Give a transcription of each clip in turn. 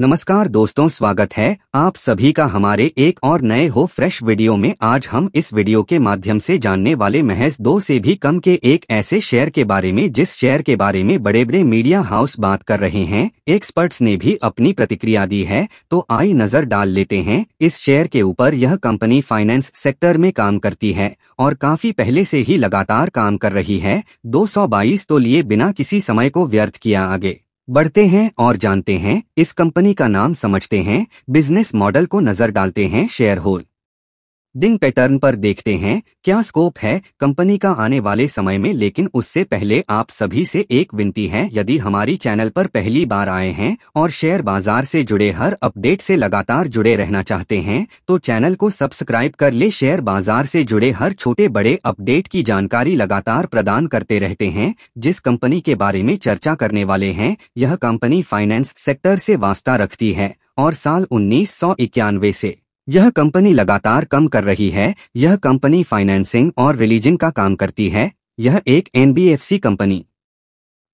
नमस्कार दोस्तों स्वागत है आप सभी का हमारे एक और नए हो फ्रेश वीडियो में आज हम इस वीडियो के माध्यम से जानने वाले महज दो से भी कम के एक ऐसे शेयर के बारे में जिस शेयर के बारे में बड़े बड़े मीडिया हाउस बात कर रहे हैं एक्सपर्ट्स ने भी अपनी प्रतिक्रिया दी है तो आई नजर डाल लेते हैं इस शेयर के ऊपर यह कंपनी फाइनेंस सेक्टर में काम करती है और काफी पहले से ही लगातार काम कर रही है दो तो लिए बिना किसी समय को व्यर्थ किया आगे बढ़ते हैं और जानते हैं इस कंपनी का नाम समझते हैं बिजनेस मॉडल को नजर डालते हैं शेयर होल्ड दिन पैटर्न पर देखते हैं क्या स्कोप है कंपनी का आने वाले समय में लेकिन उससे पहले आप सभी से एक विनती है यदि हमारी चैनल पर पहली बार आए हैं और शेयर बाजार से जुड़े हर अपडेट से लगातार जुड़े रहना चाहते हैं तो चैनल को सब्सक्राइब कर ले शेयर बाजार से जुड़े हर छोटे बड़े अपडेट की जानकारी लगातार प्रदान करते रहते हैं जिस कंपनी के बारे में चर्चा करने वाले है यह कंपनी फाइनेंस सेक्टर से वास्ता रखती है और साल उन्नीस से यह कंपनी लगातार कम कर रही है यह कंपनी फाइनेंसिंग और रिलीजिंग का काम करती है यह एक एनबीएफसी कंपनी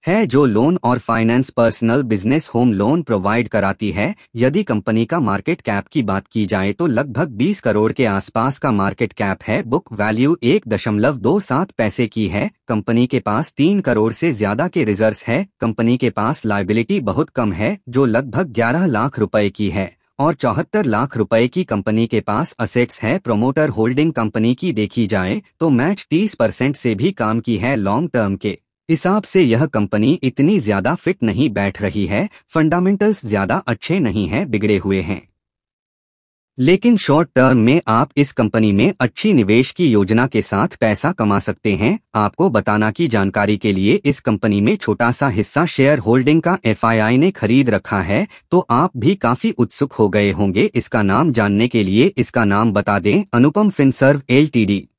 है जो लोन और finance personal business home loan provide कराती है यदि कंपनी का मार्केट कैप की बात की जाए तो लगभग 20 करोड़ के आसपास का मार्केट कैप है बुक वैल्यू एक दशमलव दो सात पैसे की है कंपनी के पास तीन करोड़ से ज्यादा के रिजर्व है कंपनी के पास लाइबिलिटी बहुत कम है जो लगभग ग्यारह लाख रुपए की है और चौहत्तर लाख रुपए की कंपनी के पास असेट्स है प्रोमोटर होल्डिंग कंपनी की देखी जाए तो मैच 30 परसेंट से भी काम की है लॉन्ग टर्म के हिसाब से यह कंपनी इतनी ज्यादा फिट नहीं बैठ रही है फंडामेंटल्स ज्यादा अच्छे नहीं है बिगड़े हुए हैं लेकिन शॉर्ट टर्म में आप इस कंपनी में अच्छी निवेश की योजना के साथ पैसा कमा सकते हैं आपको बताना की जानकारी के लिए इस कंपनी में छोटा सा हिस्सा शेयर होल्डिंग का एफ ने खरीद रखा है तो आप भी काफी उत्सुक हो गए होंगे इसका नाम जानने के लिए इसका नाम बता दें अनुपम फिनसर्व डी